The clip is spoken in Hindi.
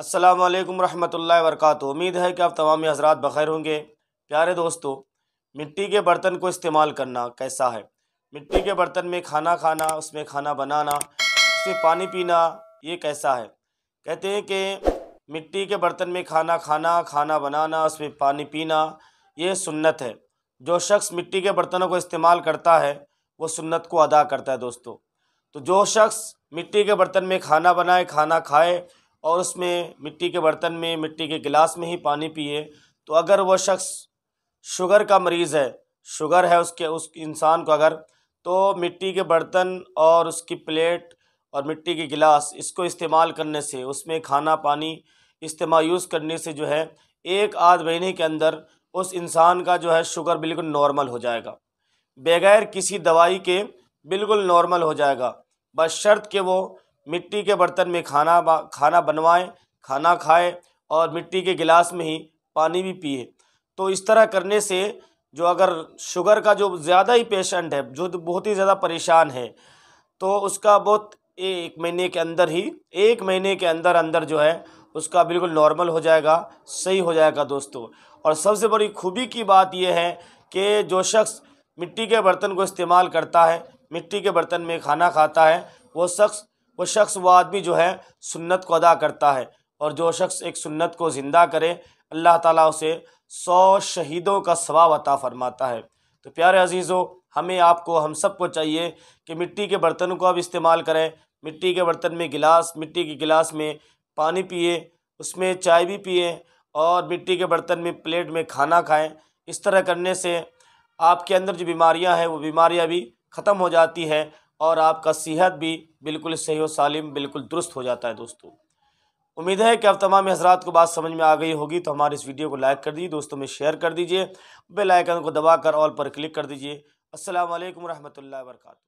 अस्सलाम वालेकुम रहमतुल्लाहि उम्मीद है कि आप तमाम हजरात बखैर होंगे प्यारे दोस्तों मिट्टी के बर्तन को इस्तेमाल करना कैसा है मिट्टी के बर्तन में खाना खाना उसमें खाना बनाना उसमें पानी पीना ये कैसा है कहते हैं कि मिट्टी के बर्तन में खाना खाना खाना बनाना उसमें पानी पीना ये सुन्नत है जो शख्स मिट्टी के बर्तनों को इस्तेमाल करता है वो सुन्नत को अदा करता है दोस्तों तो जो शख्स मिट्टी के बर्तन में खाना बनाए खाना खाए और उसमें मिट्टी के बर्तन में मिट्टी के गिलास में ही पानी पिए तो अगर वह शख्स शुगर का मरीज़ है शुगर है उसके उस इंसान को अगर तो मिट्टी के बर्तन और उसकी प्लेट और मिट्टी के गिलास इसको इस्तेमाल करने से उसमें खाना पानी इस्तेमाल यूज़ करने से जो है एक आध महीने के अंदर उस इंसान का जो है शुगर बिल्कुल नॉर्मल हो जाएगा बगैर किसी दवाई के बिल्कुल नॉर्मल हो जाएगा बस शर्त के वो मिट्टी के बर्तन में खाना खाना बनवाएं खाना खाएं और मिट्टी के गिलास में ही पानी भी पिए तो इस तरह करने से जो अगर शुगर का जो ज़्यादा ही पेशेंट है जो तो बहुत ही ज़्यादा परेशान है तो उसका बहुत एक महीने के अंदर ही एक महीने के अंदर अंदर जो है उसका बिल्कुल नॉर्मल हो जाएगा सही हो जाएगा दोस्तों और सबसे बड़ी खूबी की बात यह है कि जो शख्स मिट्टी के बर्तन को इस्तेमाल करता है मिट्टी के बर्तन में खाना खाता है वो शख्स वो शख्स वो आदमी जो है सुन्नत को अदा करता है और जो शख्स एक सुन्नत को ज़िंदा करे अल्लाह ताला उसे सौ शहीदों का सवाब अता फ़रमाता है तो प्यारे अजीज़ों हमें आपको हम सब को चाहिए कि मिट्टी के बर्तन को अब इस्तेमाल करें मिट्टी के बर्तन में गिलास मिट्टी के गिलास में पानी पिए उसमें चाय भी पिए और मिट्टी के बर्तन में प्लेट में खाना खाएँ इस तरह करने से आपके अंदर जो बीमारियाँ हैं वो बीमारियाँ भी ख़त्म हो जाती है और आपका सेहत भी बिल्कुल सही और सालिम बिल्कुल दुरुस्त हो जाता है दोस्तों उम्मीद है कि अब तमाम हजरात को बात समझ में आ गई होगी तो हमारे इस वीडियो को लाइक कर दीजिए दोस्तों में शेयर कर दीजिए बेल आइकन को दबाकर ऑल पर क्लिक कर दीजिए असल वरहमल वर्का